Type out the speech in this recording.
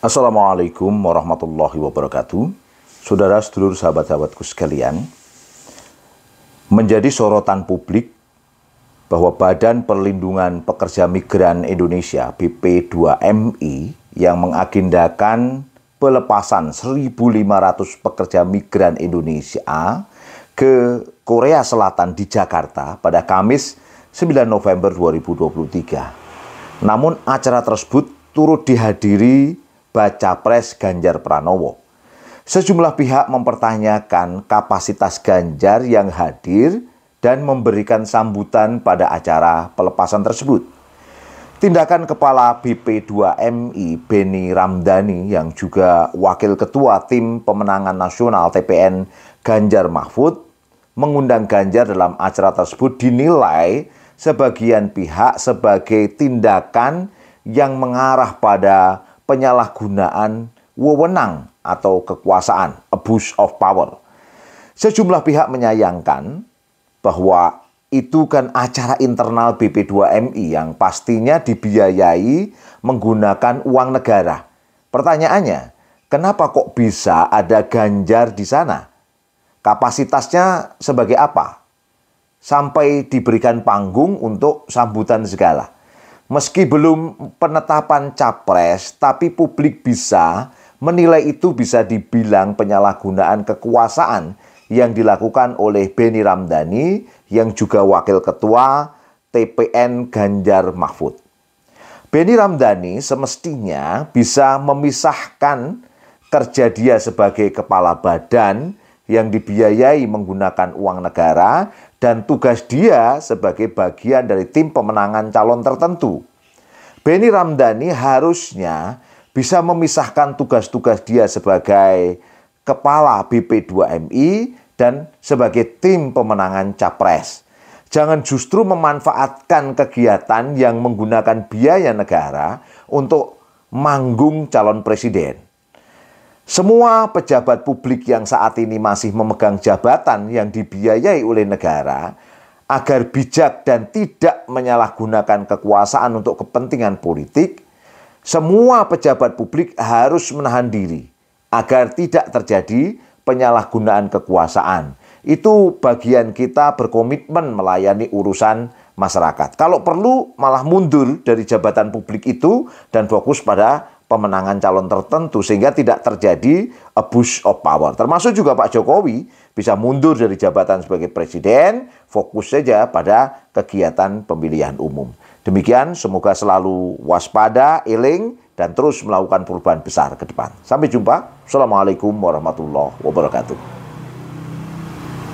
Assalamualaikum warahmatullahi wabarakatuh. Saudara sedulur sahabat-sahabatku sekalian, menjadi sorotan publik bahwa Badan Perlindungan Pekerja Migran Indonesia BP2MI yang mengagendakan pelepasan 1.500 pekerja migran Indonesia ke Korea Selatan di Jakarta pada Kamis 9 November 2023. Namun acara tersebut turut dihadiri baca pres Ganjar Pranowo. Sejumlah pihak mempertanyakan kapasitas Ganjar yang hadir dan memberikan sambutan pada acara pelepasan tersebut. Tindakan Kepala BP2MI Beni Ramdhani yang juga Wakil Ketua Tim Pemenangan Nasional TPN Ganjar Mahfud mengundang Ganjar dalam acara tersebut dinilai sebagian pihak sebagai tindakan yang mengarah pada penyalahgunaan wewenang atau kekuasaan, abuse of power. Sejumlah pihak menyayangkan bahwa itu kan acara internal BP2MI yang pastinya dibiayai menggunakan uang negara. Pertanyaannya, kenapa kok bisa ada Ganjar di sana? Kapasitasnya sebagai apa? Sampai diberikan panggung untuk sambutan segala. Meski belum penetapan capres, tapi publik bisa menilai itu bisa dibilang penyalahgunaan kekuasaan yang dilakukan oleh Beni Ramdhani yang juga wakil ketua TPN Ganjar Mahfud. Beni Ramdhani semestinya bisa memisahkan kerja dia sebagai kepala badan yang dibiayai menggunakan uang negara dan tugas dia sebagai bagian dari tim pemenangan calon tertentu. Benny Ramdhani harusnya bisa memisahkan tugas-tugas dia sebagai kepala BP2MI dan sebagai tim pemenangan capres. Jangan justru memanfaatkan kegiatan yang menggunakan biaya negara untuk manggung calon presiden. Semua pejabat publik yang saat ini masih memegang jabatan yang dibiayai oleh negara agar bijak dan tidak menyalahgunakan kekuasaan untuk kepentingan politik, semua pejabat publik harus menahan diri agar tidak terjadi penyalahgunaan kekuasaan. Itu bagian kita berkomitmen melayani urusan masyarakat. Kalau perlu malah mundur dari jabatan publik itu dan fokus pada pemenangan calon tertentu sehingga tidak terjadi abuse of power. Termasuk juga Pak Jokowi bisa mundur dari jabatan sebagai presiden, fokus saja pada kegiatan pemilihan umum. Demikian, semoga selalu waspada, iling dan terus melakukan perubahan besar ke depan. Sampai jumpa. Assalamualaikum warahmatullahi wabarakatuh.